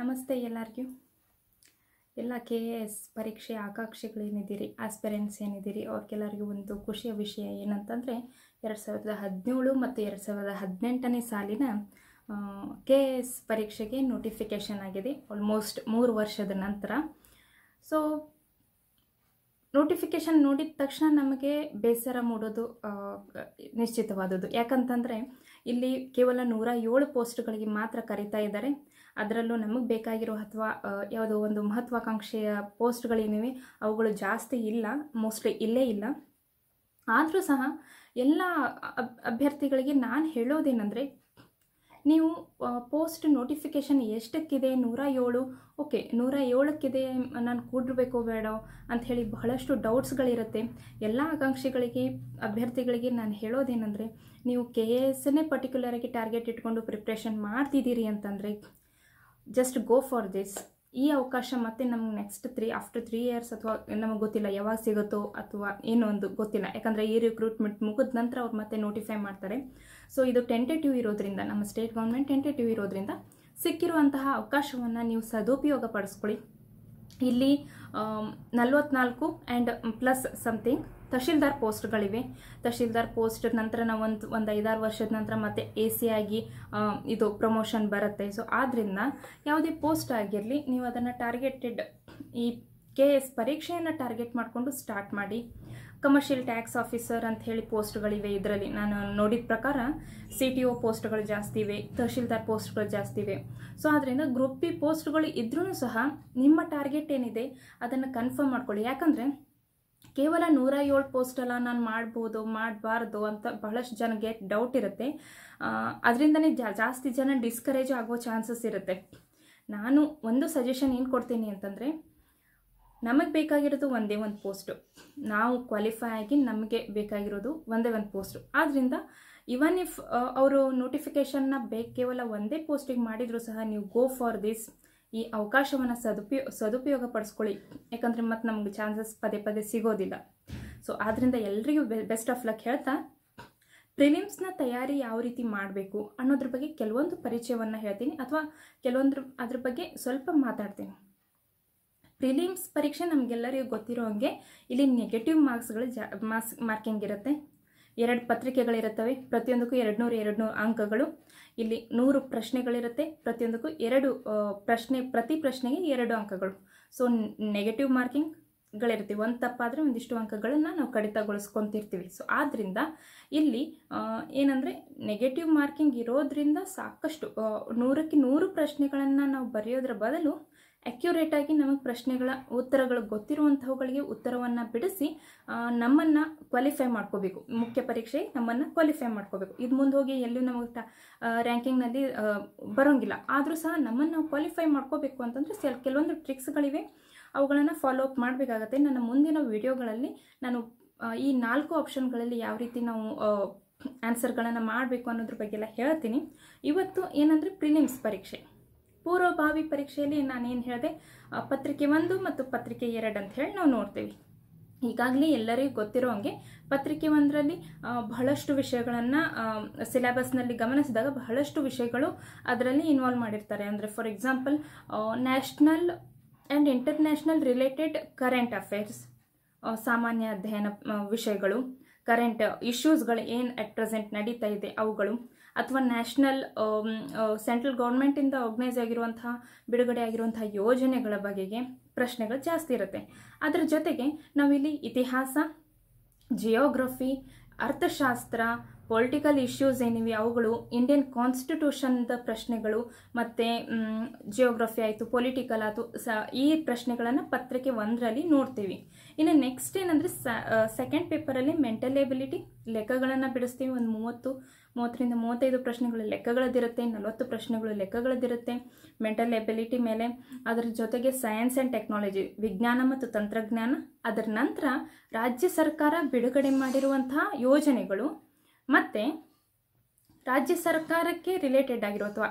ನಮಸ್ತೆ ಎಲ್ಲರಿಗೂ ಎಲ್ಲ ಕೆ ಎ ಎಸ್ ಪರೀಕ್ಷೆ ಆಕಾಂಕ್ಷೆಗಳೇನಿದ್ದೀರಿ ಆಸ್ಪೆರೆನ್ಸ್ ಏನಿದ್ದೀರಿ ಅವ್ರಿಗೆಲ್ಲರಿಗೂ ಒಂದು ಖುಷಿಯ ವಿಷಯ ಏನಂತಂದರೆ ಎರಡು ಸಾವಿರದ ಹದಿನೇಳು ಮತ್ತು ಎರಡು ಸಾವಿರದ ಹದಿನೆಂಟನೇ ಸಾಲಿನ ಕೆ ಎ ಎಸ್ ಪರೀಕ್ಷೆಗೆ ನೋಟಿಫಿಕೇಷನ್ ಆಗಿದೆ ಆಲ್ಮೋಸ್ಟ್ ಮೂರು ವರ್ಷದ ನಂತರ ಸೊ ನೋಟಿಫಿಕೇಷನ್ ನೋಡಿದ ತಕ್ಷಣ ನಮಗೆ ಬೇಸರ ಮೂಡೋದು ನಿಶ್ಚಿತವಾದದ್ದು ಯಾಕಂತಂದರೆ ಇಲ್ಲಿ ಕೇವಲ ನೂರ ಏಳು ಪೋಸ್ಟ್ಗಳಿಗೆ ಮಾತ್ರ ಕರಿತಾ ಇದ್ದಾರೆ ಅದರಲ್ಲೂ ನಮಗೆ ಬೇಕಾಗಿರೋ ಅಥವಾ ಯಾವುದೋ ಒಂದು ಮಹತ್ವಾಕಾಂಕ್ಷೆಯ ಪೋಸ್ಟ್ಗಳೇನಿವೆ ಅವುಗಳು ಜಾಸ್ತಿ ಇಲ್ಲ ಮೋಸ್ಟ್ಲಿ ಇಲ್ಲೇ ಇಲ್ಲ ಆದರೂ ಸಹ ಎಲ್ಲ ಅಭ್ಯರ್ಥಿಗಳಿಗೆ ನಾನು ಹೇಳೋದೇನೆಂದರೆ ನೀವು ಪೋಸ್ಟ್ ನೋಟಿಫಿಕೇಷನ್ ಎಷ್ಟಕ್ಕಿದೆ ನೂರ ಏಳು ಓಕೆ ನೂರ ಏಳಕ್ಕಿದೆ ನಾನು ಕೂಡಿರ್ಬೇಕೋ ಬೇಡ ಅಂತ ಹೇಳಿ ಬಹಳಷ್ಟು ಡೌಟ್ಸ್ಗಳಿರುತ್ತೆ ಎಲ್ಲ ಆಕಾಂಕ್ಷಿಗಳಿಗೆ ಅಭ್ಯರ್ಥಿಗಳಿಗೆ ನಾನು ಹೇಳೋದೇನೆಂದರೆ ನೀವು ಕೆ ಎ ಎಸ್ನೇ ಪರ್ಟಿಕ್ಯುಲರಾಗಿ ಟಾರ್ಗೆಟ್ ಇಟ್ಕೊಂಡು ಪ್ರಿಪ್ರೇಷನ್ ಮಾಡ್ತಿದ್ದೀರಿ ಅಂತಂದರೆ ಜಸ್ಟ್ ಗೋ ಫಾರ್ ದಿಸ್ ಈ ಅವಕಾಶ ಮತ್ತೆ ನಮ್ಗೆ next three after three years ಅಥವಾ ನಮಗೆ ಗೊತ್ತಿಲ್ಲ ಯಾವಾಗ ಸಿಗುತ್ತೋ ಅಥವಾ ಏನೋ ಒಂದು ಗೊತ್ತಿಲ್ಲ ಯಾಕಂದರೆ ಈ ರಿಕ್ರೂಟ್ಮೆಂಟ್ ಮುಗಿದ ನಂತರ ಅವ್ರು ಮತ್ತೆ ನೋಟಿಫೈ ಮಾಡ್ತಾರೆ ಸೊ ಇದು ಟೆಂಟೇಟಿವ್ ಇರೋದ್ರಿಂದ ನಮ್ಮ ಸ್ಟೇಟ್ ಗೌರ್ಮೆಂಟ್ ಟೆಂಟೇಟಿವ್ ಇರೋದ್ರಿಂದ ಸಿಕ್ಕಿರುವಂತಹ ಅವಕಾಶವನ್ನು ನೀವು ಸದುಪಯೋಗ ಪಡಿಸ್ಕೊಳ್ಳಿ ಇಲ್ಲಿ um, ನಲ್ವತ್ನಾಲ್ಕು ಆ್ಯಂಡ್ ಪ್ಲಸ್ ಸಮಥಿಂಗ್ ತಹಶೀಲ್ದಾರ್ ಪೋಸ್ಟ್ಗಳಿವೆ ತಹಶೀಲ್ದಾರ್ ಪೋಸ್ಟ್ ನಂತರ ನಾವು ಒಂದು ಒಂದು ಐದಾರು ವರ್ಷದ ನಂತರ ಮತ್ತೆ ಎ ಸಿ ಆಗಿ ಇದು ಪ್ರಮೋಷನ್ ಬರುತ್ತೆ ಸೊ ಆದ್ದರಿಂದ ಯಾವುದೇ ಪೋಸ್ಟ್ ಆಗಿರಲಿ ನೀವು ಅದನ್ನು ಟಾರ್ಗೆಟೆಡ್ ಈ ಕೆ ಎಸ್ ಪರೀಕ್ಷೆಯನ್ನು ಟಾರ್ಗೆಟ್ ಮಾಡಿಕೊಂಡು ಸ್ಟಾರ್ಟ್ ಮಾಡಿ ಕಮರ್ಷಿಯಲ್ ಟ್ಯಾಕ್ಸ್ ಆಫೀಸರ್ ಅಂತ ಹೇಳಿ ಪೋಸ್ಟ್ಗಳಿವೆ ಇದರಲ್ಲಿ ನಾನು ನೋಡಿದ ಪ್ರಕಾರ ಸಿ ಟಿ ಒ ಪೋಸ್ಟ್ಗಳು ಜಾಸ್ತಿ ಇವೆ ತಹಶೀಲ್ದಾರ್ ಪೋಸ್ಟ್ಗಳು ಜಾಸ್ತಿ ಇವೆ ಸೊ ಆದ್ದರಿಂದ ಗ್ರೂಪ್ ಬಿ ಪೋಸ್ಟ್ಗಳು ಇದ್ರೂ ಸಹ ನಿಮ್ಮ ಟಾರ್ಗೆಟ್ ಏನಿದೆ ಅದನ್ನು ಕನ್ಫರ್ಮ್ ಮಾಡ್ಕೊಳ್ಳಿ ಯಾಕಂದರೆ ಕೇವಲ ನೂರ ಏಳು ಪೋಸ್ಟಲ್ಲ ನಾನು ಮಾಡ್ಬೋದು ಮಾಡಬಾರ್ದು ಅಂತ ಬಹಳಷ್ಟು ಜನಕ್ಕೆ ಡೌಟ್ ಇರುತ್ತೆ ಅದರಿಂದನೇ ಜಾಸ್ತಿ ಜನ ಡಿಸ್ಕರೇಜ್ ಆಗೋ ಚಾನ್ಸಸ್ ಇರುತ್ತೆ ನಾನು ಒಂದು ಸಜೆಷನ್ ಏನು ಕೊಡ್ತೀನಿ ಅಂತಂದರೆ ನಮಗೆ ಬೇಕಾಗಿರೋದು ಒಂದೇ ಒಂದು ಪೋಸ್ಟು ನಾವು ಕ್ವಾಲಿಫೈ ಆಗಿ ನಮಗೆ ಬೇಕಾಗಿರೋದು ಒಂದೇ ಒಂದು ಪೋಸ್ಟು ಆದ್ದರಿಂದ ಇವನ್ ಇಫ್ ಅವರು ನೋಟಿಫಿಕೇಶನ್ನ ಬೇಕು ಕೇವಲ ಒಂದೇ ಪೋಸ್ಟಿಗೆ ಮಾಡಿದರೂ ಸಹ ನೀವು ಗೋ ಫಾರ್ ದಿಸ್ ಈ ಅವಕಾಶವನ್ನು ಸದುಪಯೋ ಸದುಪಯೋಗ ಪಡಿಸ್ಕೊಳ್ಳಿ ಯಾಕಂದರೆ ಮತ್ತೆ ನಮ್ಗೆ ಚಾನ್ಸಸ್ ಪದೇ ಪದೇ ಸಿಗೋದಿಲ್ಲ ಸೊ ಆದ್ದರಿಂದ ಎಲ್ರಿಗೂ ಬೆಸ್ಟ್ ಆಫ್ ಲಕ್ ಹೇಳ್ತಾ ಪ್ರಿಲಿಮ್ಸ್ನ ತಯಾರಿ ಯಾವ ರೀತಿ ಮಾಡಬೇಕು ಅನ್ನೋದ್ರ ಬಗ್ಗೆ ಕೆಲವೊಂದು ಪರಿಚಯವನ್ನು ಹೇಳ್ತೀನಿ ಅಥವಾ ಕೆಲವೊಂದ್ರ ಅದ್ರ ಬಗ್ಗೆ ಸ್ವಲ್ಪ ಮಾತಾಡ್ತೀನಿ ಪ್ರಿಲಿಮ್ಸ್ ಪರೀಕ್ಷೆ ನಮಗೆಲ್ಲರಿಗೂ ಗೊತ್ತಿರೋ ಹಂಗೆ ಇಲ್ಲಿ ನೆಗೆಟಿವ್ ಮಾರ್ಕ್ಸ್ಗಳು ಜಾ ಮಾರ್ಕ್ಸ್ ಮಾರ್ಕಿಂಗ್ ಇರುತ್ತೆ ಎರಡು ಪತ್ರಿಕೆಗಳಿರುತ್ತವೆ ಪ್ರತಿಯೊಂದಕ್ಕೂ ಎರಡು ನೂರು ಎರಡು ನೂರು ಅಂಕಗಳು ಇಲ್ಲಿ ನೂರು ಪ್ರಶ್ನೆಗಳಿರುತ್ತೆ ಪ್ರತಿಯೊಂದಕ್ಕೂ ಎರಡು ಪ್ರಶ್ನೆ ಪ್ರತಿ ಪ್ರಶ್ನೆಗೆ ಎರಡು ಅಂಕಗಳು ಸೊ ನೆಗೆಟಿವ್ ಮಾರ್ಕಿಂಗ್ ಗಳಿರುತ್ತೆ ಒಂದು ತಪ್ಪಾದರೆ ಒಂದಿಷ್ಟು ಅಂಕಗಳನ್ನು ನಾವು ಕಡಿತಗೊಳಿಸ್ಕೊತಿರ್ತೀವಿ ಸೊ ಆದ್ದರಿಂದ ಇಲ್ಲಿ ಏನಂದರೆ ನೆಗೆಟಿವ್ ಮಾರ್ಕಿಂಗ್ ಇರೋದ್ರಿಂದ ಸಾಕಷ್ಟು ನೂರಕ್ಕೆ ನೂರು ಪ್ರಶ್ನೆಗಳನ್ನು ನಾವು ಬರೆಯೋದ್ರ ಬದಲು ಅಕ್ಯುರೇಟಾಗಿ ನಮಗೆ ಪ್ರಶ್ನೆಗಳ ಉತ್ತರಗಳು ಗೊತ್ತಿರುವಂಥವುಗಳಿಗೆ ಉತ್ತರವನ್ನು ಬಿಡಿಸಿ ನಮ್ಮನ್ನು ಕ್ವಾಲಿಫೈ ಮಾಡ್ಕೋಬೇಕು ಮುಖ್ಯ ಪರೀಕ್ಷೆ ನಮ್ಮನ್ನು ಕ್ವಾಲಿಫೈ ಮಾಡ್ಕೋಬೇಕು ಇದು ಮುಂದೆ ಹೋಗಿ ಎಲ್ಲೂ ನಮಗೆ ರ್ಯಾಂಕಿಂಗ್ನಲ್ಲಿ ಬರೋಂಗಿಲ್ಲ ಆದರೂ ಸಹ ನಮ್ಮನ್ನು ಕ್ವಾಲಿಫೈ ಮಾಡ್ಕೋಬೇಕು ಅಂತಂದರೆ ಸೆಲ್ ಕೆಲವೊಂದು ಟ್ರಿಕ್ಸ್ಗಳಿವೆ ಅವುಗಳನ್ನು ಫಾಲೋ ಅಪ್ ಮಾಡಬೇಕಾಗತ್ತೆ ನನ್ನ ಮುಂದಿನ ವಿಡಿಯೋಗಳಲ್ಲಿ ನಾನು ಈ ನಾಲ್ಕು ಆಪ್ಷನ್ಗಳಲ್ಲಿ ಯಾವ ರೀತಿ ನಾವು ಆನ್ಸರ್ಗಳನ್ನು ಮಾಡಬೇಕು ಅನ್ನೋದ್ರ ಬಗ್ಗೆ ಎಲ್ಲ ಹೇಳ್ತೀನಿ ಇವತ್ತು ಏನಂದರೆ ಪ್ರಿಲಿಮ್ಸ್ ಪರೀಕ್ಷೆ ಪೂರ್ವಭಾವಿ ಪರೀಕ್ಷೆಯಲ್ಲಿ ನಾನೇನು ಹೇಳಿದೆ ಪತ್ರಿಕೆ ಒಂದು ಮತ್ತು ಪತ್ರಿಕೆ ಎರಡು ಅಂತ ಹೇಳಿ ನಾವು ನೋಡ್ತೀವಿ ಈಗಾಗಲೇ ಎಲ್ಲರಿಗೂ ಗೊತ್ತಿರೋ ಹಂಗೆ ಪತ್ರಿಕೆ ಒಂದರಲ್ಲಿ ಬಹಳಷ್ಟು ವಿಷಯಗಳನ್ನು ಸಿಲೆಬಸ್ನಲ್ಲಿ ಗಮನಿಸಿದಾಗ ಬಹಳಷ್ಟು ವಿಷಯಗಳು ಅದರಲ್ಲಿ ಇನ್ವಾಲ್ವ್ ಮಾಡಿರ್ತಾರೆ ಅಂದರೆ for example national and international related current affairs ಸಾಮಾನ್ಯ ಅಧ್ಯಯನ ವಿಷಯಗಳು ಕರೆಂಟ್ ಇಶ್ಯೂಸ್ಗಳು ಏನು ಅಟ್ ಪ್ರೆಸೆಂಟ್ ನಡೀತಾ ಇದೆ ಅವುಗಳು ಅಥವಾ ನ್ಯಾಷನಲ್ ಸೆಂಟ್ರಲ್ ಗೌರ್ಮೆಂಟಿಂದ ಆರ್ಗನೈಸ್ ಆಗಿರುವಂಥ ಬಿಡುಗಡೆ ಆಗಿರುವಂಥ ಯೋಜನೆಗಳ ಬಗೆಗೆ ಪ್ರಶ್ನೆಗಳು ಜಾಸ್ತಿ ಇರುತ್ತೆ ಅದರ ಜೊತೆಗೆ ನಾವಿಲ್ಲಿ ಇತಿಹಾಸ ಜಿಯೋಗ್ರಫಿ ಅರ್ಥಶಾಸ್ತ್ರ ಪೊಲಿಟಿಕಲ್ ಇಶ್ಯೂಸ್ ಏನಿವೆ ಅವುಗಳು ಇಂಡಿಯನ್ ಕಾನ್ಸ್ಟಿಟ್ಯೂಷನ್ದ ಪ್ರಶ್ನೆಗಳು ಮತ್ತು ಜಿಯೋಗ್ರಫಿ ಆಯಿತು ಪೊಲಿಟಿಕಲ್ ಆಯಿತು ಸ ಈ ಪ್ರಶ್ನೆಗಳನ್ನು ಪತ್ರಿಕೆ ಒಂದರಲ್ಲಿ ನೋಡ್ತೀವಿ ಇನ್ನು ನೆಕ್ಸ್ಟ್ ಏನಂದರೆ ಸೆಕೆಂಡ್ ಪೇಪರಲ್ಲಿ ಮೆಂಟಲ್ ಎಬಿಲಿಟಿ ಲೆಕ್ಕಗಳನ್ನು ಬಿಡಿಸ್ತೀವಿ ಒಂದು ಮೂವತ್ತು ಮೂವತ್ತರಿಂದ ಮೂವತ್ತೈದು ಪ್ರಶ್ನೆಗಳು ಲೆಕ್ಕಗಳದ್ದಿರುತ್ತೆ ನಲವತ್ತು ಪ್ರಶ್ನೆಗಳು ಲೆಕ್ಕಗಳದ್ದಿರುತ್ತೆ ಮೆಂಟಲ್ ಎಬಿಲಿಟಿ ಮೇಲೆ ಅದರ ಜೊತೆಗೆ ಸೈನ್ಸ್ ಆ್ಯಂಡ್ ಟೆಕ್ನಾಲಜಿ ವಿಜ್ಞಾನ ಮತ್ತು ತಂತ್ರಜ್ಞಾನ ಅದರ ನಂತರ ರಾಜ್ಯ ಸರ್ಕಾರ ಬಿಡುಗಡೆ ಮಾಡಿರುವಂತಹ ಯೋಜನೆಗಳು ಮತ್ತು ರಾಜ್ಯ ಸರ್ಕಾರಕ್ಕೆ ರಿಲೇಟೆಡ್ ಆಗಿರೋ ಅಥವಾ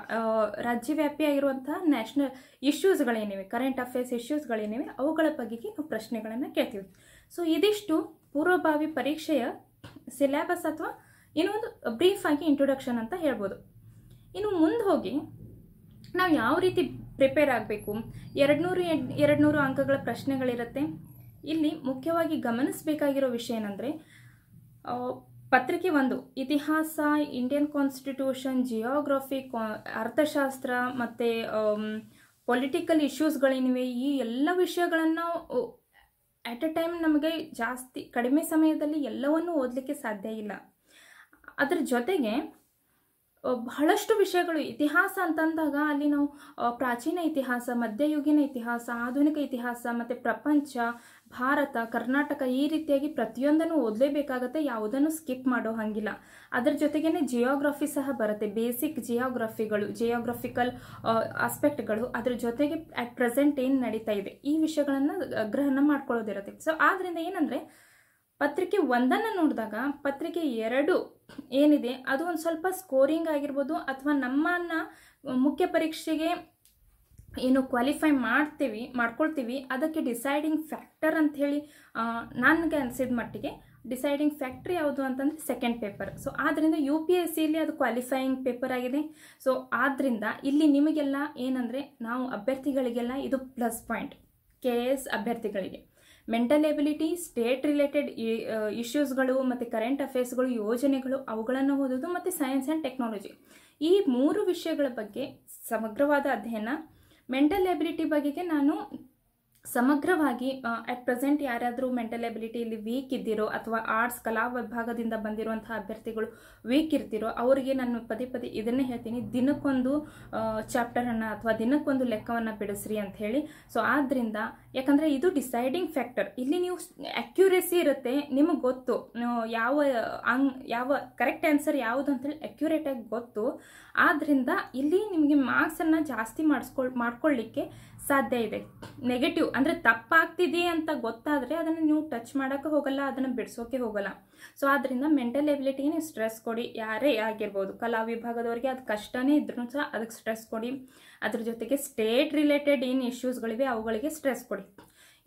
ರಾಜ್ಯವ್ಯಾಪಿಯಾಗಿರುವಂತಹ ನ್ಯಾಷನಲ್ ಇಶ್ಯೂಸ್ಗಳೇನಿವೆ ಕರೆಂಟ್ ಅಫೇರ್ಸ್ ಇಶ್ಯೂಸ್ಗಳೇನಿವೆ ಅವುಗಳ ಬಗೆಗೆ ನಾವು ಪ್ರಶ್ನೆಗಳನ್ನು ಕೇಳ್ತೀವಿ ಸೊ ಇದಿಷ್ಟು ಪೂರ್ವಭಾವಿ ಪರೀಕ್ಷೆಯ ಸಿಲೆಬಸ್ ಅಥವಾ ಏನೋ ಒಂದು ಬ್ರೀಫ್ ಆಗಿ ಇಂಟ್ರೊಡಕ್ಷನ್ ಅಂತ ಹೇಳ್ಬೋದು ಇನ್ನು ಮುಂದೆ ಹೋಗಿ ನಾವು ಯಾವ ರೀತಿ ಪ್ರಿಪೇರ್ ಆಗಬೇಕು ಎರಡು ನೂರು ಎರಡು ನೂರು ಅಂಕಗಳ ಪ್ರಶ್ನೆಗಳಿರುತ್ತೆ ಇಲ್ಲಿ ಮುಖ್ಯವಾಗಿ ಗಮನಿಸಬೇಕಾಗಿರೋ ವಿಷಯ ಏನಂದರೆ ಪತ್ರಿಕೆ ಒಂದು ಇತಿಹಾಸ ಇಂಡಿಯನ್ ಕಾನ್ಸ್ಟಿಟ್ಯೂಷನ್ ಜಿಯೋಗ್ರಫಿ ಅರ್ಥಶಾಸ್ತ್ರ ಮತ್ತು ಪೊಲಿಟಿಕಲ್ ಇಶ್ಯೂಸ್ಗಳೇನಿವೆ ಈ ಎಲ್ಲ ವಿಷಯಗಳನ್ನು ಅಟ್ ಅ ಟೈಮ್ ನಮಗೆ ಜಾಸ್ತಿ ಕಡಿಮೆ ಸಮಯದಲ್ಲಿ ಎಲ್ಲವನ್ನೂ ಓದಲಿಕ್ಕೆ ಸಾಧ್ಯ ಇಲ್ಲ ಅದರ ಜೊತೆಗೆ ಬಹಳಷ್ಟು ವಿಷಯಗಳು ಇತಿಹಾಸ ಅಂತಂದಾಗ ಅಲ್ಲಿ ನಾವು ಪ್ರಾಚೀನ ಇತಿಹಾಸ ಮಧ್ಯಯುಗಿನ ಇತಿಹಾಸ ಆಧುನಿಕ ಇತಿಹಾಸ ಮತ್ತು ಪ್ರಪಂಚ ಭಾರತ ಕರ್ನಾಟಕ ಈ ರೀತಿಯಾಗಿ ಪ್ರತಿಯೊಂದನ್ನು ಓದಲೇಬೇಕಾಗತ್ತೆ ಯಾವುದನ್ನು ಸ್ಕಿಪ್ ಮಾಡೋ ಹಾಗಿಲ್ಲ ಅದರ ಜೊತೆಗೇನೆ ಜಿಯೋಗ್ರಫಿ ಸಹ ಬರುತ್ತೆ ಬೇಸಿಕ್ ಜಿಯೋಗ್ರಫಿಗಳು ಜಿಯೋಗ್ರಫಿಕಲ್ ಆಸ್ಪೆಕ್ಟ್ಗಳು ಅದ್ರ ಜೊತೆಗೆ ಅಟ್ ಪ್ರೆಸೆಂಟ್ ಏನು ನಡೀತಾ ಇದೆ ಈ ವಿಷಯಗಳನ್ನು ಗ್ರಹಣ ಮಾಡ್ಕೊಳ್ಳೋದಿರುತ್ತೆ ಸೊ ಆದ್ದರಿಂದ ಏನಂದರೆ ಪತ್ರಿಕೆ ಒಂದನ್ನು ನೋಡಿದಾಗ ಪತ್ರಿಕೆ ಎರಡು ಏನಿದೆ ಅದು ಒಂದು ಸ್ವಲ್ಪ ಸ್ಕೋರಿಂಗ್ ಆಗಿರ್ಬೋದು ಅಥವಾ ನಮ್ಮನ್ನು ಮುಖ್ಯ ಪರೀಕ್ಷೆಗೆ ಏನು ಕ್ವಾಲಿಫೈ ಮಾಡ್ತೀವಿ ಮಾಡ್ಕೊಳ್ತೀವಿ ಅದಕ್ಕೆ ಡಿಸೈಡಿಂಗ್ ಫ್ಯಾಕ್ಟರ್ ಅಂಥೇಳಿ ನನಗೆ ಅನಿಸಿದ ಮಟ್ಟಿಗೆ ಡಿಸೈಡಿಂಗ್ ಫ್ಯಾಕ್ಟ್ರಿ ಯಾವುದು ಅಂತಂದರೆ ಸೆಕೆಂಡ್ ಪೇಪರ್ ಸೊ ಆದ್ದರಿಂದ ಯು ಪಿ ಎಸ್ ಸಿಲಿ ಅದು ಕ್ವಾಲಿಫೈಯಿಂಗ್ ಪೇಪರ್ ಆಗಿದೆ ಸೊ ಆದ್ದರಿಂದ ಇಲ್ಲಿ ನಿಮಗೆಲ್ಲ ಏನಂದರೆ ನಾವು ಅಭ್ಯರ್ಥಿಗಳಿಗೆಲ್ಲ ಇದು ಪ್ಲಸ್ ಪಾಯಿಂಟ್ ಕೆ ಎಸ್ ಅಭ್ಯರ್ಥಿಗಳಿಗೆ ಮೆಂಟಲ್ ಎಬಿಲಿಟಿ ಸ್ಟೇಟ್ ರಿಲೇಟೆಡ್ ಇಶ್ಯೂಸ್ಗಳು ಮತ್ತು ಕರೆಂಟ್ ಅಫೇರ್ಸ್ಗಳು ಯೋಜನೆಗಳು ಅವುಗಳನ್ನು ಓದೋದು ಮತ್ತು ಸೈನ್ಸ್ ಆ್ಯಂಡ್ ಟೆಕ್ನಾಲಜಿ ಈ ಮೂರು ವಿಷಯಗಳ ಬಗ್ಗೆ ಸಮಗ್ರವಾದ ಅಧ್ಯಯನ ಮೆಂಟಲ್ ಎಬಿಲಿಟಿ ಬಗೆಗೆ ನಾನು ಸಮಗ್ರವಾಗಿ ಅಟ್ ಪ್ರೆಸೆಂಟ್ ಯಾರಾದರೂ ಮೆಂಟಲ್ ಎಬಿಲಿಟಿಯಲ್ಲಿ ವೀಕ್ ಇದ್ದಿರೋ ಅಥವಾ ಆರ್ಟ್ಸ್ ಕಲಾ ವಿಭಾಗದಿಂದ ಬಂದಿರುವಂಥ ಅಭ್ಯರ್ಥಿಗಳು ವೀಕ್ ಇರ್ತಿರೋ ಅವರಿಗೆ ನಾನು ಪದೇ ಪದೇ ಇದನ್ನೇ ಹೇಳ್ತೀನಿ ದಿನಕ್ಕೊಂದು ಚಾಪ್ಟರನ್ನು ಅಥವಾ ದಿನಕ್ಕೊಂದು ಲೆಕ್ಕವನ್ನು ಬಿಡಿಸ್ರಿ ಅಂತ ಹೇಳಿ ಸೊ ಆದ್ದರಿಂದ ಯಾಕಂದರೆ ಇದು ಡಿಸೈಡಿಂಗ್ ಫ್ಯಾಕ್ಟರ್ ಇಲ್ಲಿ ನೀವು ಅಕ್ಯುರೇಸಿ ಇರುತ್ತೆ ನಿಮಗೆ ಗೊತ್ತು ಯಾವ ಅಂಗ್ ಯಾವ ಕರೆಕ್ಟ್ ಆನ್ಸರ್ ಯಾವುದು ಅಂತೇಳಿ ಅಕ್ಯುರೇಟಾಗಿ ಗೊತ್ತು ಆದ್ದರಿಂದ ಇಲ್ಲಿ ನಿಮಗೆ ಮಾರ್ಕ್ಸನ್ನು ಜಾಸ್ತಿ ಮಾಡಿಸ್ಕೊಳ್ ಮಾಡ್ಕೊಳ್ಳಿಕ್ಕೆ ಸಾಧ್ಯ ಇದೆ ನೆಗೆಟಿವ್ ಅಂದರೆ ತಪ್ಪಾಗ್ತಿದೆ ಅಂತ ಗೊತ್ತಾದರೆ ಅದನ್ನು ನೀವು ಟಚ್ ಮಾಡೋಕ್ಕೆ ಹೋಗಲ್ಲ ಅದನ್ನು ಬಿಡಿಸೋಕೆ ಹೋಗಲ್ಲ ಸೊ ಆದ್ದರಿಂದ ಮೆಂಟಲ್ ಎಬಿಲಿಟಿಗೆ ಸ್ಟ್ರೆಸ್ ಕೊಡಿ ಯಾರೇ ಆಗಿರ್ಬೋದು ಕಲಾ ವಿಭಾಗದವರಿಗೆ ಅದು ಕಷ್ಟನೇ ಇದ್ರೂ ಸಹ ಅದಕ್ಕೆ ಸ್ಟ್ರೆಸ್ ಕೊಡಿ ಅದ್ರ ಜೊತೆಗೆ ಸ್ಟೇಟ್ ರಿಲೇಟೆಡ್ ಏನು ಇಶ್ಯೂಸ್ಗಳಿವೆ ಅವುಗಳಿಗೆ ಸ್ಟ್ರೆಸ್ ಕೊಡಿ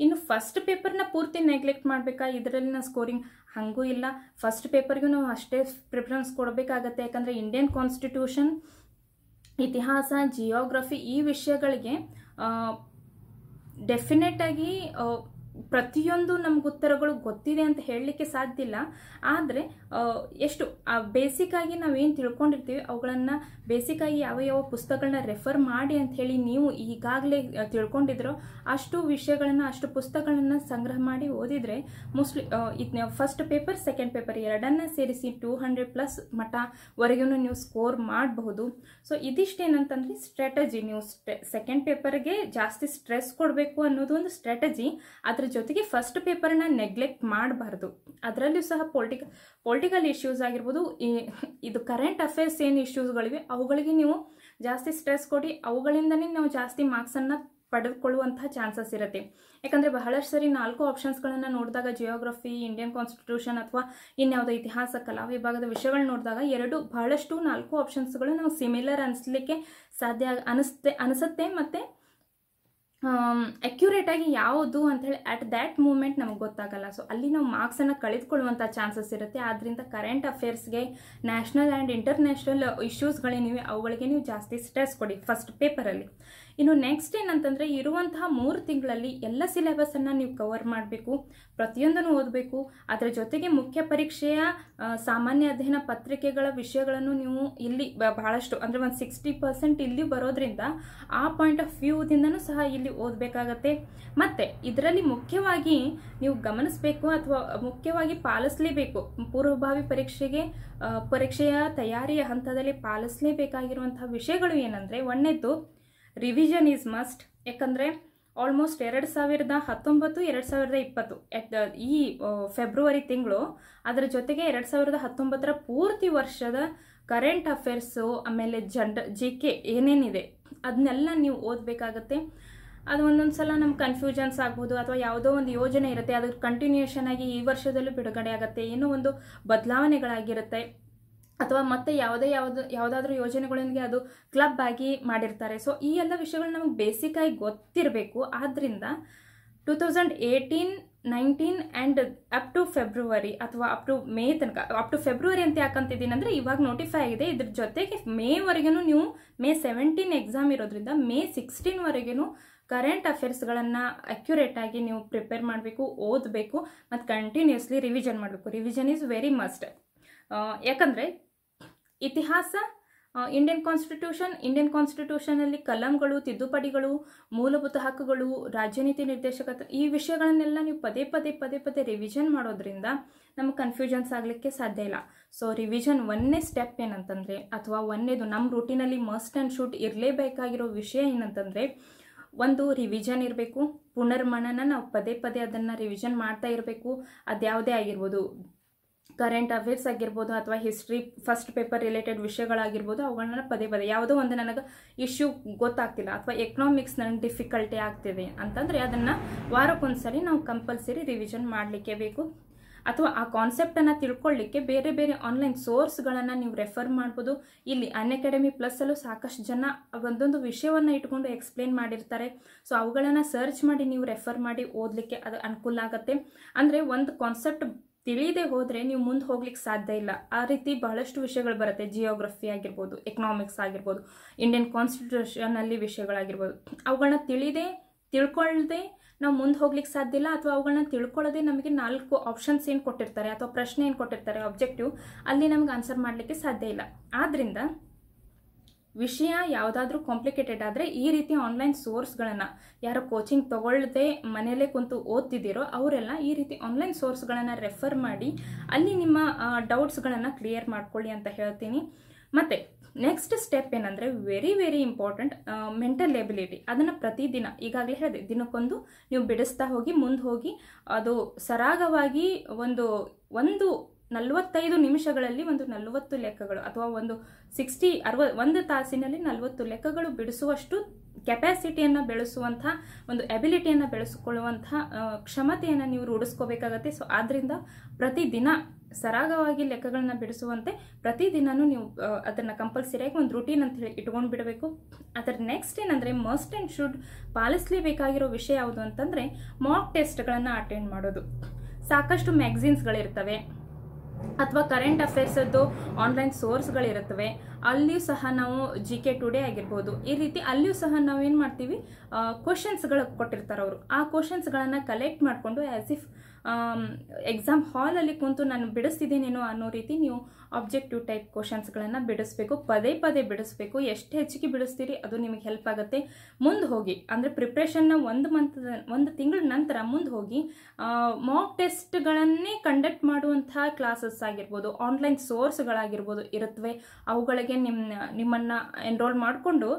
ಇನ್ನು ಫಸ್ಟ್ ಪೇಪರ್ನ ಪೂರ್ತಿ ನೆಗ್ಲೆಕ್ಟ್ ಮಾಡಬೇಕಾ ಇದರಲ್ಲಿನ ಸ್ಕೋರಿಂಗ್ ಹಾಗೂ ಇಲ್ಲ ಫಸ್ಟ್ ಪೇಪರ್ಗೂ ನಾವು ಅಷ್ಟೇ ಪ್ರಿಫರೆನ್ಸ್ ಕೊಡಬೇಕಾಗತ್ತೆ ಯಾಕಂದರೆ ಇಂಡಿಯನ್ ಕಾನ್ಸ್ಟಿಟ್ಯೂಷನ್ ಇತಿಹಾಸ ಜಿಯೋಗ್ರಫಿ ಈ ವಿಷಯಗಳಿಗೆ ಡೆಫಿನೆಟಾಗಿ ಪ್ರತಿಯೊಂದು ನಮ್ಗೆ ಉತ್ತರಗಳು ಗೊತ್ತಿದೆ ಅಂತ ಹೇಳಲಿಕ್ಕೆ ಸಾಧ್ಯ ಇಲ್ಲ ಆದರೆ ಎಷ್ಟು ಆ ಆಗಿ ನಾವೇನು ತಿಳ್ಕೊಂಡಿರ್ತೀವಿ ಅವುಗಳನ್ನು ಬೇಸಿಕ್ಕಾಗಿ ಯಾವ ಯಾವ ಪುಸ್ತಕಗಳನ್ನ ರೆಫರ್ ಮಾಡಿ ಅಂತ ಹೇಳಿ ನೀವು ಈಗಾಗಲೇ ತಿಳ್ಕೊಂಡಿದ್ರೋ ಅಷ್ಟು ವಿಷಯಗಳನ್ನು ಅಷ್ಟು ಪುಸ್ತಕಗಳನ್ನು ಸಂಗ್ರಹ ಮಾಡಿ ಓದಿದರೆ mostly first paper second paper ಎರಡನ್ನ ಸೇರಿಸಿ ಟೂ ಹಂಡ್ರೆಡ್ ಪ್ಲಸ್ ಮಟ್ಟವರೆಗೂ ನೀವು ಸ್ಕೋರ್ ಮಾಡಬಹುದು ಸೊ ಇದಿಷ್ಟೇನಂತಂದ್ರೆ ಸ್ಟ್ರಾಟಜಿ ನೀವು ಸೆಕೆಂಡ್ ಪೇಪರ್ಗೆ ಜಾಸ್ತಿ ಸ್ಟ್ರೆಸ್ ಕೊಡಬೇಕು ಅನ್ನೋದು ಒಂದು ಸ್ಟ್ರಾಟಜಿ ಅದ್ರ ಜೊತೆಗೆ ಫಸ್ಟ್ ಪೇಪರ್ನ ನೆಗ್ಲೆಕ್ಟ್ ಮಾಡಬಾರ್ದು ಅದರಲ್ಲೂ ಸಹ ಪೊಲಿಟಿಕಲ್ ಪೊಲಿಟಿಕಲ್ ಇಶ್ಯೂಸ್ ಆಗಿರ್ಬೋದು ಇದು ಕರೆಂಟ್ ಅಫೇರ್ಸ್ ಏನು ಇಶ್ಯೂಸ್ಗಳಿವೆ ಅವುಗಳಿಗೆ ನೀವು ಜಾಸ್ತಿ ಸ್ಟ್ರೆಸ್ ಕೊಡಿ ಅವುಗಳಿಂದನೇ ನಾವು ಜಾಸ್ತಿ ಮಾರ್ಕ್ಸನ್ನು ಪಡೆದುಕೊಳ್ಳುವಂತಹ ಚಾನ್ಸಸ್ ಇರುತ್ತೆ ಯಾಕಂದರೆ ಬಹಳಷ್ಟು ಸರಿ ನಾಲ್ಕು ಆಪ್ಷನ್ಸ್ಗಳನ್ನು ನೋಡಿದಾಗ ಜಿಯೋಗ್ರಫಿ ಇಂಡಿಯನ್ ಕಾನ್ಸ್ಟಿಟ್ಯೂಷನ್ ಅಥವಾ ಇನ್ಯಾವುದೋ ಇತಿಹಾಸ ಕಲಾ ವಿಭಾಗದ ವಿಷಯಗಳನ್ನ ನೋಡಿದಾಗ ಎರಡು ಬಹಳಷ್ಟು ನಾಲ್ಕು ಆಪ್ಷನ್ಸ್ಗಳು ನಾವು ಸಿಮಿಲರ್ ಅನಿಸ್ಲಿಕ್ಕೆ ಸಾಧ್ಯ ಅನಿಸುತ್ತೆ ಅನಿಸುತ್ತೆ ಮತ್ತು ಆಗಿ ಯಾವುದು ಅಂಥೇಳಿ ಅಟ್ ದ್ಯಾಟ್ ಮೂಮೆಂಟ್ ನಮಗೆ ಗೊತ್ತಾಗಲ್ಲ ಸೊ ಅಲ್ಲಿ ನಾವು ಮಾರ್ಕ್ಸನ್ನು ಕಳೆದುಕೊಳ್ಳುವಂಥ ಚಾನ್ಸಸ್ ಇರುತ್ತೆ ಆದ್ದರಿಂದ ಕರೆಂಟ್ ಅಫೇರ್ಸ್ಗೆ ನ್ಯಾಷನಲ್ ಆ್ಯಂಡ್ ಇಂಟರ್ನ್ಯಾಷನಲ್ ಇಶ್ಯೂಸ್ಗಳೇನಿವೆ ಅವುಗಳಿಗೆ ನೀವು ಜಾಸ್ತಿ ಸ್ಟ್ರೆಸ್ ಕೊಡಿ ಫಸ್ಟ್ ಪೇಪರಲ್ಲಿ ಇನ್ನು ನೆಕ್ಸ್ಟ್ ಏನಂತಂದರೆ ಇರುವಂತಹ ಮೂರು ತಿಂಗಳಲ್ಲಿ ಎಲ್ಲ ಸಿಲೆಬಸನ್ನು ನೀವು ಕವರ್ ಮಾಡಬೇಕು ಪ್ರತಿಯೊಂದನ್ನು ಓದಬೇಕು ಅದರ ಜೊತೆಗೆ ಮುಖ್ಯ ಪರೀಕ್ಷೆಯ ಸಾಮಾನ್ಯ ಅಧ್ಯಯನ ಪತ್ರಿಕೆಗಳ ವಿಷಯಗಳನ್ನು ನೀವು ಇಲ್ಲಿ ಬಹಳಷ್ಟು ಅಂದರೆ ಒಂದು ಸಿಕ್ಸ್ಟಿ ಪರ್ಸೆಂಟ್ ಇಲ್ಲಿ ಬರೋದ್ರಿಂದ ಆ ಪಾಯಿಂಟ್ ಆಫ್ ವ್ಯೂದಿಂದನೂ ಸಹ ಇಲ್ಲಿ ಓದಬೇಕಾಗತ್ತೆ ಮತ್ತು ಇದರಲ್ಲಿ ಮುಖ್ಯವಾಗಿ ನೀವು ಗಮನಿಸಬೇಕು ಅಥವಾ ಮುಖ್ಯವಾಗಿ ಪಾಲಿಸಲೇಬೇಕು ಪೂರ್ವಭಾವಿ ಪರೀಕ್ಷೆಗೆ ಪರೀಕ್ಷೆಯ ತಯಾರಿಯ ಹಂತದಲ್ಲಿ ಪಾಲಿಸಲೇಬೇಕಾಗಿರುವಂತಹ ವಿಷಯಗಳು ಏನಂದರೆ ಒಂದೇದ್ದು ರಿವಿಷನ್ ಈಸ್ ಮಸ್ಟ್ ಯಾಕಂದರೆ ಆಲ್ಮೋಸ್ಟ್ ಎರಡು ಸಾವಿರದ ಹತ್ತೊಂಬತ್ತು ಎರಡು ಸಾವಿರದ ಇಪ್ಪತ್ತು ಈ ಫೆಬ್ರವರಿ ತಿಂಗಳು ಅದರ ಜೊತೆಗೆ ಎರಡು ಸಾವಿರದ ಹತ್ತೊಂಬತ್ತರ ಪೂರ್ತಿ ವರ್ಷದ ಕರೆಂಟ್ ಅಫೇರ್ಸು ಆಮೇಲೆ ಜಂಡ ಜಿ ಕೆ ಏನೇನಿದೆ ಅದನ್ನೆಲ್ಲ ನೀವು ಓದಬೇಕಾಗತ್ತೆ ಅದು ಒಂದೊಂದು ಸಲ ನಮ್ಮ ಕನ್ಫ್ಯೂಷನ್ಸ್ ಆಗ್ಬೋದು ಅಥವಾ ಯಾವುದೋ ಒಂದು ಯೋಜನೆ ಇರುತ್ತೆ ಅದ್ರ ಕಂಟಿನ್ಯೂಷನ್ ಆಗಿ ಈ ವರ್ಷದಲ್ಲೂ ಬಿಡುಗಡೆ ಆಗುತ್ತೆ ಏನೋ ಒಂದು ಬದಲಾವಣೆಗಳಾಗಿರುತ್ತೆ ಅಥವಾ ಮತ್ತೆ ಯಾವುದೇ ಯಾವುದು ಯಾವುದಾದ್ರೂ ಯೋಜನೆಗಳೊಂದಿಗೆ ಅದು ಕ್ಲಬ್ ಆಗಿ ಮಾಡಿರ್ತಾರೆ ಸೊ ಈ ಎಲ್ಲ ವಿಷಯಗಳು ನಮಗೆ ಆಗಿ ಗೊತ್ತಿರಬೇಕು ಆದ್ದರಿಂದ two thousand eighteen nineteen and up to February ಅಥವಾ ಅಪ್ ಟು ಮೇ ತನಕ ಅಪ್ ಟು ಫೆಬ್ರವರಿ ಅಂತ ಯಾಕಂತಿದ್ದೀನಿ ಅಂದರೆ ಇವಾಗ ನೋಟಿಫೈ ಆಗಿದೆ ಇದ್ರ ಜೊತೆಗೆ ಮೇವರೆಗೂ ನೀವು ಮೇ ಸೆವೆಂಟೀನ್ ಎಕ್ಸಾಮ್ ಇರೋದ್ರಿಂದ ಮೇ ಸಿಕ್ಸ್ಟೀನ್ವರೆಗೂ ಕರೆಂಟ್ ಅಫೇರ್ಸ್ಗಳನ್ನು ಅಕ್ಯುರೇಟಾಗಿ ನೀವು ಪ್ರಿಪೇರ್ ಮಾಡಬೇಕು ಓದಬೇಕು ಮತ್ತು ಕಂಟಿನ್ಯೂಸ್ಲಿ ರಿವಿಷನ್ ಮಾಡಬೇಕು ರಿವಿಷನ್ ಈಸ್ ವೆರಿ ಮಸ್ಟ್ ಯಾಕಂದರೆ ಇತಿಹಾಸ ಇಂಡಿಯನ್ ಕಾನ್ಸ್ಟಿಟ್ಯೂಷನ್ ಇಂಡಿಯನ್ ಕಾನ್ಸ್ಟಿಟ್ಯೂಷನಲ್ಲಿ ಕಲಂಗಳು ತಿದ್ದುಪಡಿಗಳು ಮೂಲಭೂತ ಹಕ್ಕುಗಳು ರಾಜ್ಯನೀತಿ ನಿರ್ದೇಶಕ ಈ ವಿಷಯಗಳನ್ನೆಲ್ಲ ನೀವು ಪದೇ ಪದೇ ಪದೇ ಪದೇ ರಿವಿಷನ್ ಮಾಡೋದ್ರಿಂದ ನಮಗೆ ಕನ್ಫ್ಯೂಷನ್ಸ್ ಆಗಲಿಕ್ಕೆ ಸಾಧ್ಯ ಇಲ್ಲ ಸೊ ರಿವಿಷನ್ ಒಂದೇ ಸ್ಟೆಪ್ ಏನಂತಂದರೆ ಅಥವಾ ಒಂದೇದು ನಮ್ಮ ರೂಟೀನಲ್ಲಿ ಮಸ್ಟ್ ಆ್ಯಂಡ್ ಶೂಟ್ ಇರಲೇಬೇಕಾಗಿರೋ ವಿಷಯ ಏನಂತಂದರೆ ಒಂದು ರಿವಿಷನ್ ಇರಬೇಕು ಪುನರ್ಮನನ ನಾವು ಪದೇ ಪದೇ ಅದನ್ನು ರಿವಿಷನ್ ಮಾಡ್ತಾ ಇರಬೇಕು ಅದ್ಯಾವುದೇ ಆಗಿರ್ಬೋದು ಕರೆಂಟ್ ಅಫೇರ್ಸ್ ಆಗಿರ್ಬೋದು ಅಥವಾ ಹಿಸ್ಟ್ರಿ ಫಸ್ಟ್ ಪೇಪರ್ ರಿಲೇಟೆಡ್ ವಿಷಯಗಳಾಗಿರ್ಬೋದು ಅವುಗಳನ್ನ ಪದೇ ಪದೇ ಯಾವುದೋ ಒಂದು ನನಗೆ ಇಶ್ಯೂ ಗೊತ್ತಾಗ್ತಿಲ್ಲ ಅಥವಾ ಎಕನಾಮಿಕ್ಸ್ ನನಗೆ ಡಿಫಿಕಲ್ಟಿ ಆಗ್ತಿದೆ ಅಂತಂದರೆ ಅದನ್ನು ವಾರಕ್ಕೊಂದ್ಸರಿ ನಾವು ಕಂಪಲ್ಸರಿ ರಿವಿಷನ್ ಮಾಡಲಿಕ್ಕೆ ಬೇಕು ಅಥವಾ ಆ ಕಾನ್ಸೆಪ್ಟನ್ನು ತಿಳ್ಕೊಳ್ಳಿಕ್ಕೆ ಬೇರೆ ಬೇರೆ ಆನ್ಲೈನ್ ಸೋರ್ಸ್ಗಳನ್ನು ನೀವು ರೆಫರ್ ಮಾಡ್ಬೋದು ಇಲ್ಲಿ ಅನ್ ಅಕಾಡೆಮಿ ಪ್ಲಸ್ಸಲ್ಲೂ ಸಾಕಷ್ಟು ಜನ ಒಂದೊಂದು ವಿಷಯವನ್ನು ಇಟ್ಕೊಂಡು ಎಕ್ಸ್ಪ್ಲೇನ್ ಮಾಡಿರ್ತಾರೆ ಸೊ ಅವುಗಳನ್ನು ಸರ್ಚ್ ಮಾಡಿ ನೀವು ರೆಫರ್ ಮಾಡಿ ಓದಲಿಕ್ಕೆ ಅದು ಅನುಕೂಲ ಆಗುತ್ತೆ ಅಂದರೆ ಒಂದು ಕಾನ್ಸೆಪ್ಟ್ ತಿಳಿಯದೆ ಹೋದರೆ ನೀವು ಮುಂದೆ ಹೋಗ್ಲಿಕ್ಕೆ ಸಾಧ್ಯ ಇಲ್ಲ ಆ ರೀತಿ ಬಹಳಷ್ಟು ವಿಷಯಗಳು ಬರುತ್ತೆ ಜಿಯೋಗ್ರಫಿ ಆಗಿರ್ಬೋದು ಎಕನಾಮಿಕ್ಸ್ ಆಗಿರ್ಬೋದು ಇಂಡಿಯನ್ ಕಾನ್ಸ್ಟಿಟ್ಯೂಷನಲ್ಲಿ ವಿಷಯಗಳಾಗಿರ್ಬೋದು ಅವುಗಳನ್ನ ತಿಳಿದೇ ತಿಳ್ಕೊಳ್ಳದೆ ನಾವು ಮುಂದೆ ಹೋಗ್ಲಿಕ್ಕೆ ಸಾಧ್ಯ ಇಲ್ಲ ಅಥವಾ ಅವುಗಳನ್ನ ತಿಳ್ಕೊಳ್ಳೋದೇ ನಮಗೆ ನಾಲ್ಕು ಆಪ್ಷನ್ಸ್ ಏನು ಕೊಟ್ಟಿರ್ತಾರೆ ಅಥವಾ ಪ್ರಶ್ನೆ ಏನು ಕೊಟ್ಟಿರ್ತಾರೆ ಆಬ್ಜೆಕ್ಟಿವ್ ಅಲ್ಲಿ ನಮ್ಗೆ ಆನ್ಸರ್ ಮಾಡಲಿಕ್ಕೆ ಸಾಧ್ಯ ಇಲ್ಲ ಆದ್ದರಿಂದ ವಿಷಯ ಯಾವುದಾದ್ರೂ ಕಾಂಪ್ಲಿಕೇಟೆಡ್ ಆದರೆ ಈ ರೀತಿ ಆನ್ಲೈನ್ ಸೋರ್ಸ್ಗಳನ್ನು ಯಾರೋ ಕೋಚಿಂಗ್ ತಗೊಳ್ಳದೆ ಮನೆಯಲ್ಲೇ ಕುಂತು ಓದ್ತಿದ್ದೀರೋ ಅವರೆಲ್ಲ ಈ ರೀತಿ ಆನ್ಲೈನ್ ಸೋರ್ಸ್ಗಳನ್ನು ರೆಫರ್ ಮಾಡಿ ಅಲ್ಲಿ ನಿಮ್ಮ ಡೌಟ್ಸ್ಗಳನ್ನು ಕ್ಲಿಯರ್ ಮಾಡ್ಕೊಳ್ಳಿ ಅಂತ ಹೇಳ್ತೀನಿ ಮತ್ತು ನೆಕ್ಸ್ಟ್ ಸ್ಟೆಪ್ ಏನಂದರೆ very very important mental ability ಅದನ್ನು ಪ್ರತಿದಿನ ಈಗಾಗಲೇ ಹೇಳಿದೆ ದಿನಕ್ಕೊಂದು ನೀವು ಬಿಡಿಸ್ತಾ ಹೋಗಿ ಮುಂದೆ ಹೋಗಿ ಅದು ಸರಾಗವಾಗಿ ಒಂದು ಒಂದು ನಲವತ್ತೈದು ನಿಮಿಷಗಳಲ್ಲಿ ಒಂದು ನಲವತ್ತು ಲೆಕ್ಕಗಳು ಅಥವಾ ಒಂದು ಸಿಕ್ಸ್ಟಿ ಅರವ ಒಂದು ತಾಸಿನಲ್ಲಿ ನಲವತ್ತು ಲೆಕ್ಕಗಳು ಬಿಡಿಸುವಷ್ಟು ಕೆಪ್ಯಾಸಿಟಿಯನ್ನು ಬೆಳೆಸುವಂಥ ಒಂದು ಎಬಿಲಿಟಿಯನ್ನು ಬೆಳೆಸಿಕೊಳ್ಳುವಂಥ ಕ್ಷಮತೆಯನ್ನು ನೀವು ರೂಢಿಸ್ಕೋಬೇಕಾಗತ್ತೆ ಸೊ ಆದ್ದರಿಂದ ಪ್ರತಿದಿನ ಸರಾಗವಾಗಿ ಲೆಕ್ಕಗಳನ್ನ ಬಿಡಿಸುವಂತೆ ಪ್ರತಿದಿನವೂ ನೀವು ಅದನ್ನು ಕಂಪಲ್ಸರಿಯಾಗಿ ಒಂದು ರುಟೀನ್ ಅಂತ ಹೇಳಿ ಇಟ್ಕೊಂಡು ಬಿಡಬೇಕು ಅದರ ನೆಕ್ಸ್ಟ್ ಏನಂದರೆ ಮಸ್ಟ್ ಆ್ಯಂಡ್ ಶುಡ್ ಪಾಲಿಸಲೇಬೇಕಾಗಿರೋ ವಿಷಯ ಯಾವುದು ಅಂತಂದರೆ ಮಾಕ್ ಟೆಸ್ಟ್ಗಳನ್ನು ಅಟೆಂಡ್ ಮಾಡೋದು ಸಾಕಷ್ಟು ಮ್ಯಾಗ್ಝಿನ್ಸ್ಗಳಿರ್ತವೆ ಅಥವಾ ಕರೆಂಟ್ ಅಫೇರ್ಸದ್ದು ಆನ್ಲೈನ್ ಸೋರ್ಸ್ಗಳಿರುತ್ತವೆ ಅಲ್ಲಿಯೂ ಸಹ ನಾವು ಜಿ ಕೆ ಟುಡೇ ಆಗಿರ್ಬೋದು ಈ ರೀತಿ ಅಲ್ಲಿಯೂ ಸಹ ನಾವು ಏನು ಮಾಡ್ತೀವಿ ಕ್ವಶನ್ಸ್ಗಳು ಕೊಟ್ಟಿರ್ತಾರೆ ಅವರು ಆ ಕ್ವಶನ್ಸ್ಗಳನ್ನು ಕಲೆಕ್ಟ್ ಮಾಡಿಕೊಂಡು ಆ್ಯಸ್ ಇಫ್ ಎಕ್ಸಾಮ್ ಹಾಲಲ್ಲಿ ಕುಂತು ನಾನು ಬಿಡಿಸ್ತಿದ್ದೀನೇನೋ ಅನ್ನೋ ರೀತಿ ನೀವು ಆಬ್ಜೆಕ್ಟಿವ್ ಟೈಪ್ ಕ್ವಶನ್ಸ್ಗಳನ್ನು ಬಿಡಿಸ್ಬೇಕು ಪದೇ ಪದೇ ಬಿಡಿಸ್ಬೇಕು ಎಷ್ಟು ಹೆಚ್ಚಿಗೆ ಬಿಡಿಸ್ತೀರಿ ಅದು ನಿಮಗೆ ಹೆಲ್ಪ್ ಆಗುತ್ತೆ ಮುಂದೆ ಹೋಗಿ ಅಂದರೆ ಪ್ರಿಪ್ರೇಷನ್ನ ಒಂದು ಮಂತ್ ಒಂದು ತಿಂಗಳ ನಂತರ ಮುಂದೆ ಹೋಗಿ ಮಾಕ್ ಟೆಸ್ಟ್ಗಳನ್ನೇ ಕಂಡಕ್ಟ್ ಮಾಡುವಂತಹ ಕ್ಲಾಸಸ್ ಆಗಿರ್ಬೋದು ಆನ್ಲೈನ್ ಸೋರ್ಸ್ಗಳಾಗಿರ್ಬೋದು ಇರುತ್ತವೆ ಅವುಗಳಿಗೆ ನಿಮ್ಮನ್ನ ನಿಮ್ಮ ನಿಮ್ಮನ್ನು ಎನ್ರೋಲ್ ಮಾಡಿಕೊಂಡು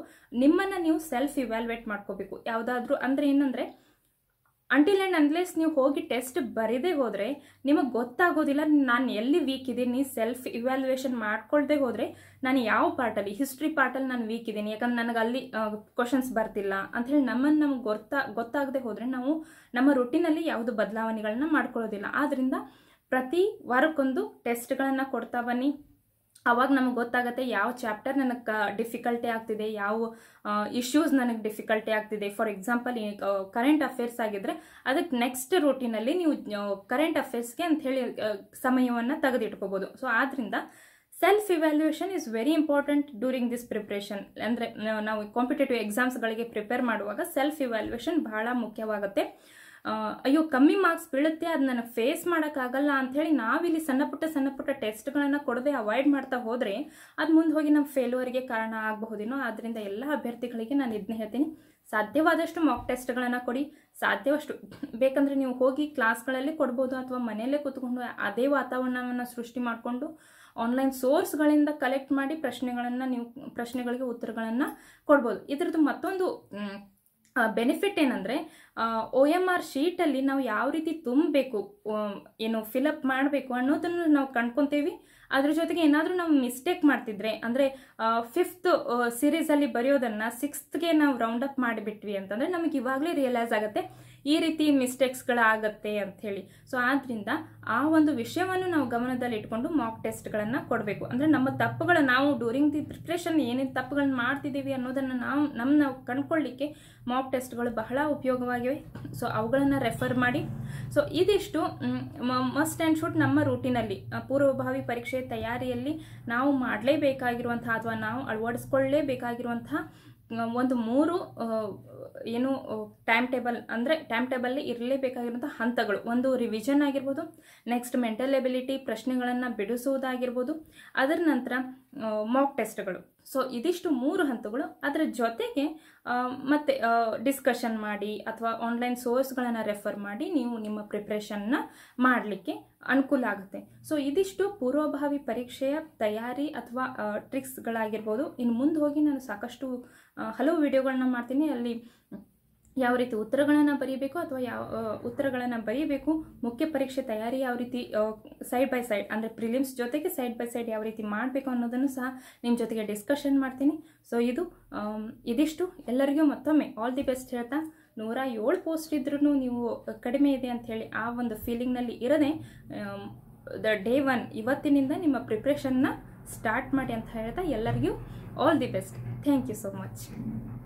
ನಿಮ್ಮನ್ನ ನೀವು ಸೆಲ್ಫ್ ಇವ್ಯಾಲ್ಯುವೇಟ್ ಮಾಡ್ಕೋಬೇಕು ಯಾವುದಾದ್ರೂ ಅಂದರೆ ಏನಂದರೆ ಅಂಟಿಲ್ ಆ್ಯಂಡ್ ಅನ್ಲೆಸ್ ನೀವು ಹೋಗಿ ಟೆಸ್ಟ್ ಬರೀದೇ ಹೋದರೆ ನಿಮಗೆ ಗೊತ್ತಾಗೋದಿಲ್ಲ ನಾನು ಎಲ್ಲಿ ವೀಕ್ ಇದ್ದೀನಿ ಸೆಲ್ಫ್ ಇವ್ಯಾಲ್ಯೂಯೇಷನ್ ಮಾಡ್ಕೊಳ್ದೆ ಹೋದರೆ ನಾನು ಯಾವ ಪಾರ್ಟಲ್ಲಿ ಹಿಸ್ಟ್ರಿ ಪಾರ್ಟಲ್ಲಿ ನಾನು ವೀಕ್ ಇದ್ದೀನಿ ಯಾಕಂದ್ರೆ ನನಗೆ ಅಲ್ಲಿ ಕ್ವಶನ್ಸ್ ಬರ್ತಿಲ್ಲ ಅಂಥೇಳಿ ನಮ್ಮನ್ನು ನಮ್ಗೆ ಗೊತ್ತಾ ಗೊತ್ತಾಗದೆ ಹೋದರೆ ನಾವು ನಮ್ಮ ರುಟೀನಲ್ಲಿ ಯಾವುದು ಬದಲಾವಣೆಗಳನ್ನ ಮಾಡ್ಕೊಳ್ಳೋದಿಲ್ಲ ಆದ್ದರಿಂದ ಪ್ರತಿ ವಾರಕ್ಕೊಂದು ಟೆಸ್ಟ್ಗಳನ್ನು ಕೊಡ್ತಾ ಬನ್ನಿ ಅವಾಗ ನಮಗೆ ಗೊತ್ತಾಗುತ್ತೆ ಯಾವ ಚಾಪ್ಟರ್ ನನಗೆ ಡಿಫಿಕಲ್ಟಿ ಆಗ್ತಿದೆ ಯಾವ ಇಶ್ಯೂಸ್ ನನಗೆ ಡಿಫಿಕಲ್ಟಿ ಆಗ್ತಿದೆ ಫಾರ್ ಎಕ್ಸಾಂಪಲ್ ಕರೆಂಟ್ ಅಫೇರ್ಸ್ ಆಗಿದ್ರೆ ಅದಕ್ಕೆ ನೆಕ್ಸ್ಟ್ ರೂಟಿನಲ್ಲಿ ನೀವು ಕರೆಂಟ್ ಅಫೇರ್ಸ್ಗೆ ಅಂತ ಹೇಳಿ ಸಮಯವನ್ನು ತೆಗೆದಿಟ್ಕೋಬಹುದು ಸೊ ಆದ್ರಿಂದ self evaluation is very important during this preparation ಅಂದರೆ ನಾವು ಕಾಂಪಿಟೇಟಿವ್ ಎಕ್ಸಾಮ್ಸ್ಗಳಿಗೆ ಪ್ರಿಪೇರ್ ಮಾಡುವಾಗ ಸೆಲ್ಫ್ ಇವ್ಯಾಲ್ಯೂಯೇಷನ್ ಬಹಳ ಮುಖ್ಯವಾಗುತ್ತೆ ಅಯ್ಯೋ ಕಮ್ಮಿ ಮಾರ್ಕ್ಸ್ ಬೀಳುತ್ತೆ ಅದನ್ನ ಫೇಸ್ ಮಾಡೋಕ್ಕಾಗಲ್ಲ ಅಂಥೇಳಿ ನಾವಿಲ್ಲಿ ಸಣ್ಣ ಪುಟ್ಟ ಸಣ್ಣ ಪುಟ್ಟ ಟೆಸ್ಟ್ಗಳನ್ನು ಕೊಡದೆ ಅವಾಯ್ಡ್ ಮಾಡ್ತಾ ಹೋದರೆ ಅದು ಮುಂದೆ ಹೋಗಿ ನಮ್ಮ ಫೇಲ್ಯೂರ್ಗೆ ಕಾರಣ ಆಗಬಹುದೇನೋ ಆದ್ದರಿಂದ ಎಲ್ಲ ಅಭ್ಯರ್ಥಿಗಳಿಗೆ ನಾನು ಇದನ್ನ ಹೇಳ್ತೀನಿ ಸಾಧ್ಯವಾದಷ್ಟು ಮಾಕ್ ಟೆಸ್ಟ್ಗಳನ್ನು ಕೊಡಿ ಸಾಧ್ಯವಷ್ಟು ಬೇಕಂದರೆ ನೀವು ಹೋಗಿ ಕ್ಲಾಸ್ಗಳಲ್ಲೇ ಕೊಡ್ಬೋದು ಅಥವಾ ಮನೆಯಲ್ಲೇ ಕೂತ್ಕೊಂಡು ಅದೇ ವಾತಾವರಣವನ್ನು ಸೃಷ್ಟಿ ಮಾಡಿಕೊಂಡು ಆನ್ಲೈನ್ ಸೋರ್ಸ್ಗಳಿಂದ ಕಲೆಕ್ಟ್ ಮಾಡಿ ಪ್ರಶ್ನೆಗಳನ್ನು ನೀವು ಪ್ರಶ್ನೆಗಳಿಗೆ ಉತ್ತರಗಳನ್ನು ಕೊಡ್ಬೋದು ಇದರದ್ದು ಮತ್ತೊಂದು ಬೆನಿಫಿಟ್ ಏನಂದರೆ ಓ ಎಮ್ ಆರ್ ಶೀಟಲ್ಲಿ ನಾವು ಯಾವ ರೀತಿ ತುಂಬಬೇಕು ಏನು ಫಿಲಪ್ ಮಾಡಬೇಕು ಅನ್ನೋದನ್ನು ನಾವು ಕಂಡ್ಕೊತೀವಿ ಅದ್ರ ಜೊತೆಗೆ ಏನಾದರೂ ನಾವು ಮಿಸ್ಟೇಕ್ ಮಾಡ್ತಿದ್ರೆ ಅಂದರೆ ಫಿಫ್ತ್ ಸೀರೀಸಲ್ಲಿ ಬರೆಯೋದನ್ನು ಸಿಕ್ಸ್ತ್ಗೆ ನಾವು ರೌಂಡ್ ಅಪ್ ಮಾಡಿಬಿಟ್ವಿ ಅಂತಂದರೆ ನಮಗೆ ಇವಾಗಲೇ ರಿಯಲೈಸ್ ಆಗುತ್ತೆ ಈ ರೀತಿ ಮಿಸ್ಟೇಕ್ಸ್ಗಳಾಗತ್ತೆ ಹೇಳಿ ಸೊ ಆದ್ರಿಂದ ಆ ಒಂದು ವಿಷಯವನ್ನು ನಾವು ಗಮನದಲ್ಲಿ ಇಟ್ಕೊಂಡು ಮಾಕ್ ಟೆಸ್ಟ್ಗಳನ್ನು ಕೊಡಬೇಕು ಅಂದರೆ ನಮ್ಮ ತಪ್ಪುಗಳ ನಾವು ಡ್ಯೂರಿಂಗ್ ದಿ ಪ್ರಿಪ್ರೇಷನ್ ಏನೇನು ತಪ್ಪುಗಳನ್ನ ಮಾಡ್ತಿದ್ದೀವಿ ಅನ್ನೋದನ್ನು ನಾವು ನಮ್ಮ ನಾವು ಕಂಡ್ಕೊಳ್ಳಿಕ್ಕೆ ಮಾಕ್ ಟೆಸ್ಟ್ಗಳು ಬಹಳ ಉಪಯೋಗವಾಗಿವೆ ಸೊ ಅವುಗಳನ್ನು ರೆಫರ್ ಮಾಡಿ ಸೊ ಇದಿಷ್ಟು ಮಸ್ಟ್ ಆ್ಯಂಡ್ ಶುಡ್ ನಮ್ಮ ರೂಟೀನಲ್ಲಿ ಪೂರ್ವಭಾವಿ ಪರೀಕ್ಷೆ ತಯಾರಿಯಲ್ಲಿ ನಾವು ಮಾಡಲೇಬೇಕಾಗಿರುವಂತಹ ಅಥವಾ ನಾವು ಅಳವಡಿಸ್ಕೊಳ್ಳೇಬೇಕಾಗಿರುವಂತಹ ಒಂದು ಮೂರು ಏನು ಟೈಮ್ ಟೇಬಲ್ ಅಂದರೆ ಟೈಮ್ ಟೇಬಲ್ಲಿ ಇರಲೇಬೇಕಾಗಿರುವಂಥ ಹಂತಗಳು ಒಂದು ರಿವಿಷನ್ ಆಗಿರ್ಬೋದು ನೆಕ್ಸ್ಟ್ ಮೆಂಟಲ್ ಎಬಿಲಿಟಿ ಪ್ರಶ್ನೆಗಳನ್ನು ಬಿಡಿಸುವುದಾಗಿರ್ಬೋದು ಅದರ ನಂತರ ಮಾಕ್ ಟೆಸ್ಟ್ಗಳು ಸೊ ಇದಿಷ್ಟು ಮೂರು ಹಂತಗಳು ಅದರ ಜೊತೆಗೆ ಮತ್ತೆ ಡಿಸ್ಕಷನ್ ಮಾಡಿ ಅಥವಾ ಆನ್ಲೈನ್ ಸೋರ್ಸ್ಗಳನ್ನು ರೆಫರ್ ಮಾಡಿ ನೀವು ನಿಮ್ಮ ಪ್ರಿಪ್ರೇಷನ್ನ ಮಾಡಲಿಕ್ಕೆ ಅನುಕೂಲ ಆಗುತ್ತೆ ಸೊ ಇದಿಷ್ಟು ಪೂರ್ವಭಾವಿ ಪರೀಕ್ಷೆಯ ತಯಾರಿ ಅಥವಾ ಟ್ರಿಕ್ಸ್ಗಳಾಗಿರ್ಬೋದು ಇನ್ನು ಮುಂದೆ ಹೋಗಿ ನಾನು ಸಾಕಷ್ಟು ಹಲವು ವಿಡಿಯೋಗಳನ್ನ ಮಾಡ್ತೀನಿ ಅಲ್ಲಿ ಯಾವ ರೀತಿ ಉತ್ತರಗಳನ್ನು ಬರೀಬೇಕು ಅಥವಾ ಯಾವ ಉತ್ತರಗಳನ್ನು ಬರೀಬೇಕು ಮುಖ್ಯ ಪರೀಕ್ಷೆ ತಯಾರಿ ಯಾವ ರೀತಿ ಸೈಡ್ ಬೈ ಸೈಡ್ ಅಂದರೆ ಪ್ರಿಲಿಮ್ಸ್ ಜೊತೆಗೆ ಸೈಡ್ ಬೈ ಸೈಡ್ ಯಾವ ರೀತಿ ಮಾಡಬೇಕು ಅನ್ನೋದನ್ನು ಸಹ ನಿಮ್ಮ ಜೊತೆಗೆ ಡಿಸ್ಕಷನ್ ಮಾಡ್ತೀನಿ ಸೊ ಇದು ಇದಿಷ್ಟು ಎಲ್ಲರಿಗೂ ಮತ್ತೊಮ್ಮೆ ಆಲ್ ದಿ ಬೆಸ್ಟ್ ಹೇಳ್ತಾ ನೂರ ಏಳು ಪೋಸ್ಟ್ ಇದ್ರೂ ನೀವು ಕಡಿಮೆ ಇದೆ ಅಂತ ಹೇಳಿ ಆ ಒಂದು ಫೀಲಿಂಗ್ನಲ್ಲಿ ಇರದೆ ದ ಡೇ ಒನ್ ಇವತ್ತಿನಿಂದ ನಿಮ್ಮ ಪ್ರಿಪ್ರೇಷನ್ನ ಸ್ಟಾರ್ಟ್ ಮಾಡಿ ಅಂತ ಹೇಳ್ತಾ ಎಲ್ಲರಿಗೂ all the best thank you so much